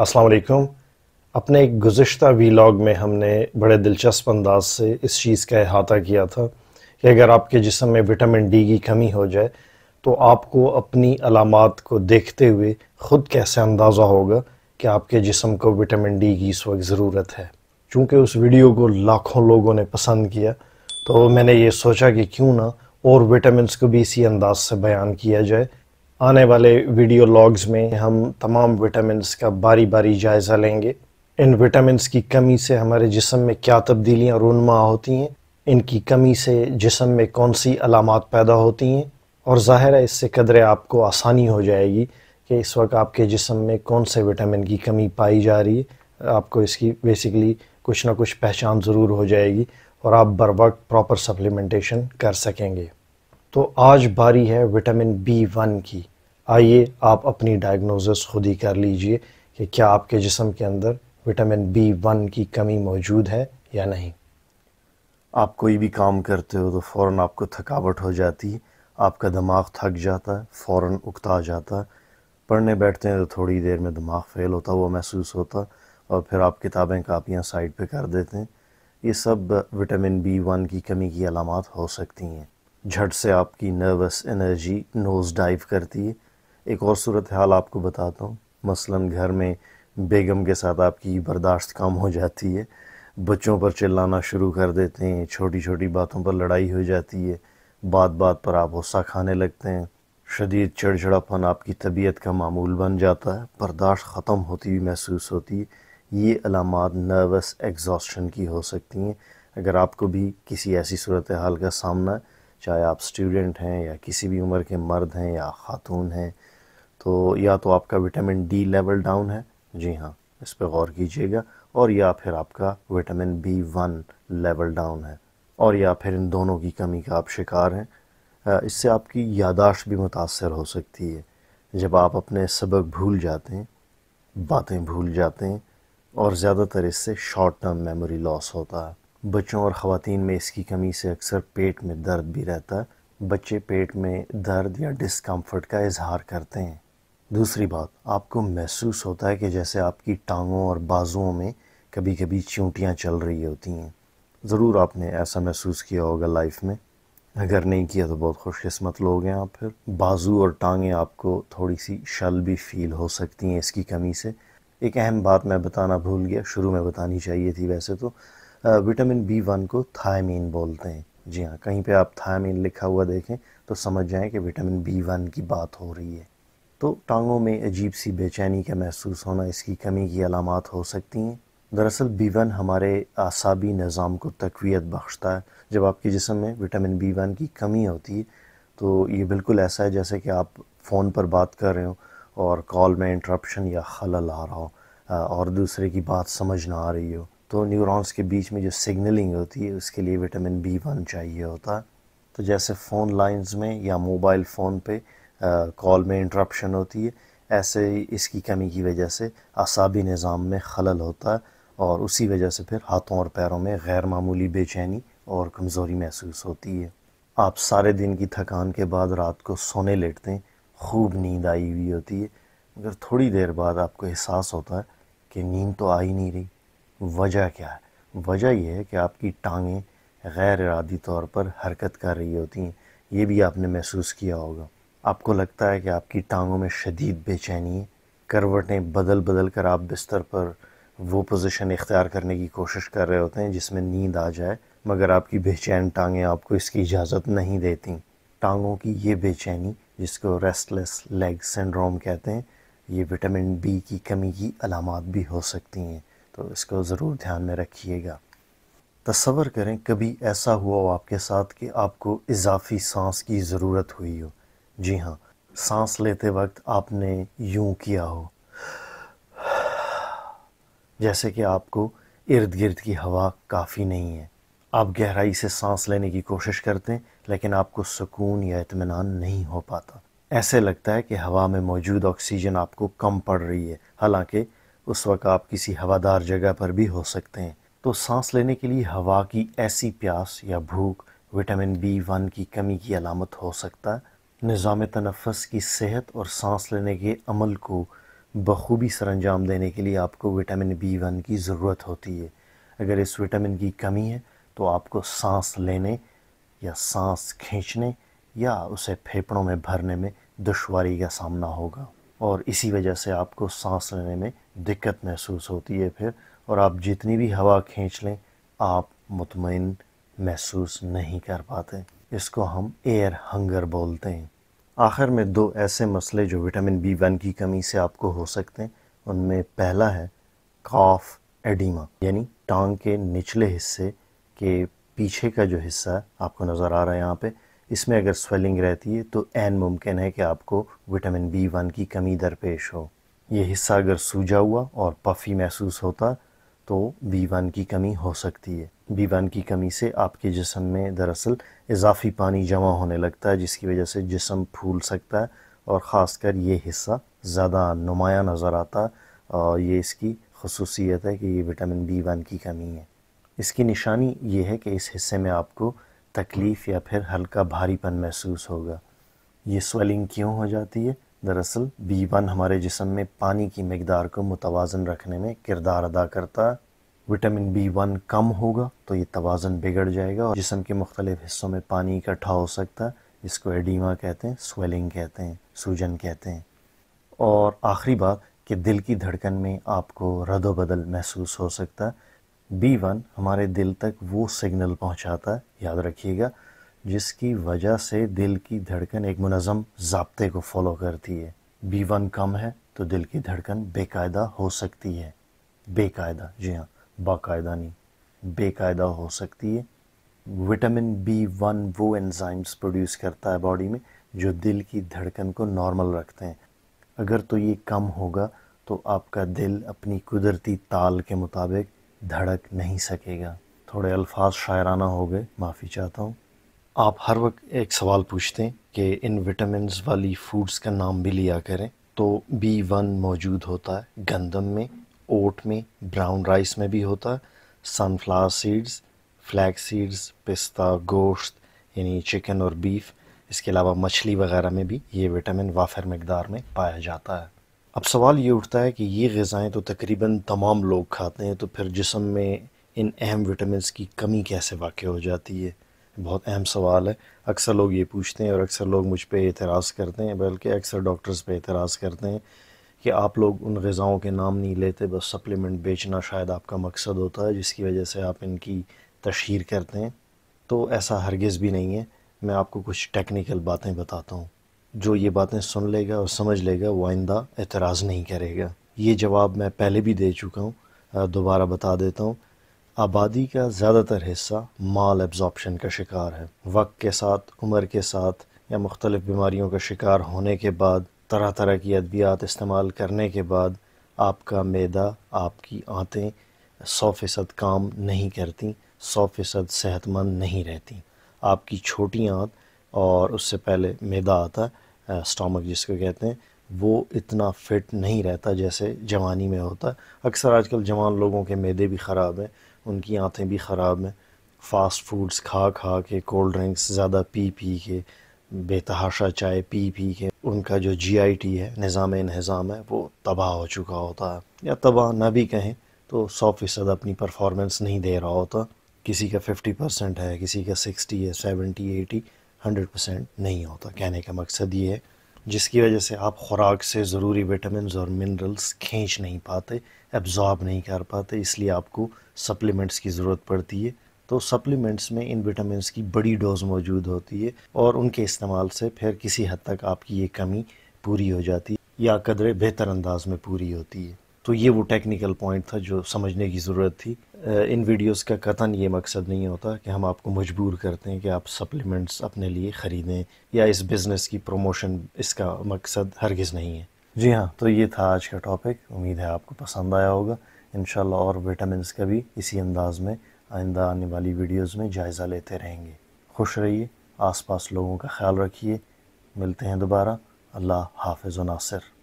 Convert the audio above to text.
अस्सलाम वालेकुम अपने एक गुज्त लॉग में हमने बड़े दिलचस्प अंदाज से इस चीज़ का अहाता किया था कि अगर आपके जिसम में विटामिन डी की कमी हो जाए तो आपको अपनी अलामत को देखते हुए ख़ुद कैसे अंदाज़ा होगा कि आपके जिसम को विटामिन डी की इस वक्त ज़रूरत है चूँकि उस वीडियो को लाखों लोगों ने पसंद किया तो मैंने ये सोचा कि क्यों ना और विटामिन को भी इसी अंदाज से बयान किया जाए आने वाले वीडियो लॉग्स में हम तमाम विटामिन का बारी बारी जायज़ा लेंगे इन विटामिन की कमी से हमारे जिसम में क्या तब्दीलियाँ रूनमा होती हैं इनकी कमी से जिसम में कौन सी अलामत पैदा होती हैं और ज़ाहिर है इससे कदर आपको आसानी हो जाएगी कि इस वक्त आपके जिसम में कौन से विटामिन की कमी पाई जा रही है आपको इसकी बेसिकली कुछ ना कुछ पहचान ज़रूर हो जाएगी और आप बर वक्त प्रॉपर सप्लीमेंटेशन कर सकेंगे तो आज बारी है विटामिन बी वन की आइए आप अपनी डायग्नोसिस खुद ही कर लीजिए कि क्या आपके जिसम के अंदर विटामिन बी वन की कमी मौजूद है या नहीं आप कोई भी काम करते हो तो फ़ौर आपको थकावट हो जाती है आपका दिमाग थक जाता है फ़ौर उकता जाता है पढ़ने बैठते हैं तो थोड़ी देर में दिमाग फेल होता हुआ महसूस होता और फिर आप किताबें कापियाँ साइड पे कर देते हैं ये सब विटामिन बी वन की कमी की अलामत हो सकती हैं झट से आपकी नर्वस एनर्जी नोज़ डाइव करती है एक और सूरत हाल आपको बताता हूँ मसलन घर में बेगम के साथ आपकी बर्दाश्त कम हो जाती है बच्चों पर चिल्लाना शुरू कर देते हैं छोटी छोटी बातों पर लड़ाई हो जाती है बात बात पर आप गुस्सा खाने लगते हैं शदीद चिड़चिड़ापन आपकी तबीयत का मामूल बन जाता है बर्दाश्त ख़त्म होती हुई महसूस होती है ये अलामत नर्वस एग्जॉशन की हो सकती हैं अगर आपको भी किसी ऐसी सूरत हाल का सामना चाहे आप स्टूडेंट हैं या किसी भी उम्र के मर्द हैं या ख़ातून हैं तो या तो आपका विटामिन डी लेवल डाउन है जी हाँ इस पर गौर कीजिएगा और या फिर आपका vitamin B one level down है और या फिर इन दोनों की कमी का आप शिकार हैं इससे आपकी यादाश्त भी मुतासर हो सकती है जब आप अपने सबक भूल जाते हैं बातें भूल जाते हैं और ज़्यादातर इससे शॉर्ट टर्म मेमोरी लॉस होता है बच्चों और ख़वान में इसकी कमी से अक्सर पेट में दर्द भी रहता है बच्चे पेट में दर्द या डिस्कम्फर्ट का इजहार करते हैं दूसरी बात आपको महसूस होता है कि जैसे आपकी टांगों और बाजुओं में कभी कभी चूंटियाँ चल रही होती हैं ज़रूर आपने ऐसा महसूस किया होगा लाइफ में अगर नहीं किया तो बहुत खुशकस्मत लोग हैं आप फिर बाजू और टांगें आपको थोड़ी सी शल भी फील हो सकती हैं इसकी कमी से एक अहम बात मैं बताना भूल गया शुरू में बतानी चाहिए थी वैसे तो विटामिन बी वन को थायमीन बोलते हैं जी हाँ कहीं पे आप थायमीन लिखा हुआ देखें तो समझ जाएं कि विटामिन बी वन की बात हो रही है तो टांगों में अजीब सी बेचैनी का महसूस होना इसकी कमी की अलामत हो सकती हैं दरअसल बी वन हमारे आसाबी निज़ाम को तकवीत बख्शता है जब आपके जिसम में विटामिन बी वन की कमी होती है तो ये बिल्कुल ऐसा है जैसे कि आप फ़ोन पर बात कर रहे हो और कॉल में इंटरप्शन या खलल आ रहा हो और दूसरे की बात समझ ना आ रही हो तो न्यूरॉन्स के बीच में जो सिग्नलिंग होती है उसके लिए विटामिन बी वन चाहिए होता है तो जैसे फ़ोन लाइंस में या मोबाइल फ़ोन पर कॉल में इंटरप्शन होती है ऐसे इसकी कमी की वजह से असाबी निज़ाम में खलल होता है और उसी वजह से फिर हाथों और पैरों में गैर मामूली बेचैनी और कमज़ोरी महसूस होती है आप सारे दिन की थकान के बाद रात को सोने लेटते हैं खूब नींद आई हुई होती है मगर थोड़ी देर बाद आपको एहसास होता है कि नींद तो आ ही नहीं रही वजह क्या है वजह यह है कि आपकी टांगें गैर इरादी तौर पर हरकत कर रही होती हैं ये भी आपने महसूस किया होगा आपको लगता है कि आपकी टांगों में शदीद बेचैनी है करवटें बदल बदल कर आप बिस्तर पर वो पोजीशन इख्तियार करने की कोशिश कर रहे होते हैं जिसमें नींद आ जाए मगर आपकी बेचैन टांगें आपको इसकी इजाज़त नहीं देती टांगों की ये बेचैनी जिसको रेस्टलेस लेग सिंड्रोम कहते हैं ये विटामिन बी की कमी की अलामत भी हो सकती हैं तो इसको ज़रूर ध्यान में रखिएगा तस्वर करें कभी ऐसा हुआ हो आपके साथ कि आपको इजाफ़ी सांस की ज़रूरत हुई हो जी हाँ सांस लेते वक्त आपने यूं किया हो जैसे कि आपको इर्द गिर्द की हवा काफ़ी नहीं है आप गहराई से सांस लेने की कोशिश करते हैं लेकिन आपको सुकून या इतमान नहीं हो पाता ऐसे लगता है कि हवा में मौजूद ऑक्सीजन आपको कम पड़ रही है हालांकि उस वक्त आप किसी हवादार जगह पर भी हो सकते हैं तो सांस लेने के लिए हवा की ऐसी प्यास या भूख विटामिन बी वन की कमी की अलामत हो सकता है निज़ाम तनफ़स की सेहत और सांस लेने के अमल को बखूबी सर अंजाम देने के लिए आपको विटामिन बी वन की ज़रूरत होती है अगर इस विटामिन की कमी है तो आपको सांस लेने या सांस खींचने या उसे फेफड़ों में भरने में दुशारी का सामना होगा और इसी वजह से आपको सांस लेने में दिक्कत महसूस होती है फिर और आप जितनी भी हवा खींच लें आप मुतमिन महसूस नहीं कर पाते इसको हम एयर हंगर बोलते हैं आखिर में दो ऐसे मसले जो विटामिन बी वन की कमी से आपको हो सकते हैं उनमें पहला है काफ एडिमा यानी टांग के निचले हिस्से के पीछे का जो हिस्सा है आपको नज़र आ रहा है यहाँ पे इसमें अगर स्वेलिंग रहती है तो एन मुमकिन है कि आपको विटामिन बी वन की कमी दरपेश हो ये हिस्सा अगर सूजा हुआ और पफ़ी महसूस होता तो बी वन की कमी हो सकती है बी वन की कमी से आपके जिसम में दरअसल इजाफी पानी जमा होने लगता है जिसकी वजह से जिसम फूल सकता है और ख़ासकर ये हिस्सा ज़्यादा नुमाया नज़र आता है और ये इसकी खसूसियत है कि ये विटामिन बी वन की कमी है इसकी निशानी ये है कि इस हिस्से में आपको तकलीफ़ या फिर हल्का भारीपन महसूस होगा ये स्वेलिंग क्यों हो जाती है दरअसल बी वन हमारे जिसम में पानी की मकदार को मुतवाजन रखने में किरदार अदा करता है विटामिन बी वन कम होगा तो ये तोज़न बिगड़ जाएगा और जिसम के मुख्तलिफ हिस्सों में पानी इकट्ठा हो सकता है इसको एडीमा कहते हैं स्वेलिंग कहते हैं सूजन कहते हैं और आखिरी बात कि दिल की धड़कन में आपको रदो बदल महसूस हो सकता है बी वन हमारे दिल तक वो सिग्नल पहुंचाता है याद रखिएगा जिसकी वजह से दिल की धड़कन एक मुनज़म जबते को फॉलो करती है बी वन कम है तो दिल की धड़कन बेकायदा हो सकती है बेकायदा जी हाँ बाकायदा नहीं बेकायदा हो सकती है विटामिन बी वन वो एंजाइम्स प्रोड्यूस करता है बॉडी में जो दिल की धड़कन को नॉर्मल रखते हैं अगर तो ये कम होगा तो आपका दिल अपनी कुदरती ताल के मुताबिक धड़क नहीं सकेगा थोड़े अल्फाज शायराना हो गए माफ़ी चाहता हूँ आप हर वक्त एक सवाल पूछते हैं कि इन विटामिन वाली फूड्स का नाम भी लिया करें तो बी वन मौजूद होता है गंदम में ओट में ब्राउन राइस में भी होता है सनफ्लावर सीड्स फ्लैक्स सीड्स पिस्ता गोश्त यानी चिकन और बीफ इसके अलावा मछली वगैरह में भी ये विटामिन वाफर मकदार में पाया जाता है अब सवाल ये उठता है कि ये गज़ाएँ तो तकरीबन तमाम लोग खाते हैं तो फिर जिसम में इन अहम विटामिन की कमी कैसे वाक़ हो जाती है बहुत अहम सवाल है अक्सर लोग ये पूछते हैं और अक्सर लोग मुझ पर एतराज़ करते हैं बल्कि अक्सर डॉक्टर्स पर एतराज़ करते हैं कि आप लोग उन गज़ाओं के नाम नहीं लेते बस सप्लीमेंट बेचना शायद आपका मकसद होता है जिसकी वजह से आप इनकी तशहर करते हैं तो ऐसा हरगज़ भी नहीं है मैं आपको कुछ टेक्निकल बातें बताता हूँ जो ये बातें सुन लेगा और समझ लेगा वो आइंदा एतराज़ नहीं करेगा ये जवाब मैं पहले भी दे चुका हूँ दोबारा बता देता हूँ आबादी का ज़्यादातर हिस्सा माल एब्जॉर्बशन का शिकार है वक्त के साथ उम्र के साथ या मुख्तलिफ़ बीमारियों का शिकार होने के बाद तरह तरह की अद्वियात इस्तेमाल करने के बाद आपका मैदा आपकी आँतें सौ फ़ीसद काम नहीं करती सौ फ़ीसद सेहतमंद नहीं रहती आपकी छोटी आँत और उससे पहले मैदा आता है जिसको कहते हैं वो इतना फिट नहीं रहता जैसे जवानी में होता अक्सर आजकल जवान लोगों के मैदे भी ख़राब हैं उनकी आँखें भी ख़राब हैं फ़ास्ट फूड्स खा खा के कोल्ड ड्रिंक्स ज़्यादा पी पी के बेतहाशा चाय पी पी के उनका जो जी आई टी है निज़ाम इन्हज़ाम है वो तबाह हो चुका होता है या तबाह ना भी कहें तो सौ फ़ीसद अपनी परफॉर्मेंस नहीं दे रहा होता किसी का फिफ्टी परसेंट है किसी का सिक्सटी है सेवेंटी एटी हंड्रेड परसेंट नहीं होता कहने का मकसद ये है जिसकी वजह से आप ख़ुराक से ज़रूरी विटामिन और मिनरल्स खींच नहीं पाते एब्ज़ॉर्ब नहीं कर पाते इसलिए आपको सप्लीमेंट्स की ज़रूरत पड़ती है तो सप्लीमेंट्स में इन विटामिन की बड़ी डोज मौजूद होती है और उनके इस्तेमाल से फिर किसी हद तक आपकी ये कमी पूरी हो जाती है या कदर बेहतर अंदाज में पूरी होती है तो ये वो टेक्निकल पॉइंट था जो समझने की ज़रूरत थी इन वीडियोस का कतन ये मकसद नहीं होता कि हम आपको मजबूर करते हैं कि आप सप्लीमेंट्स अपने लिए ख़रीदें या इस बिज़नेस की प्रमोशन इसका मकसद हरगिज़ नहीं है जी हाँ तो ये था आज का टॉपिक उम्मीद है आपको पसंद आया होगा इन और विटामिन का भी इसी अंदाज़ में आइंदा आने वाली वीडियोज़ में जायज़ा लेते रहेंगे खुश रहिए आसपास लोगों का ख्याल रखिए मिलते हैं दोबारा अल्लाह हाफिज़ नासिर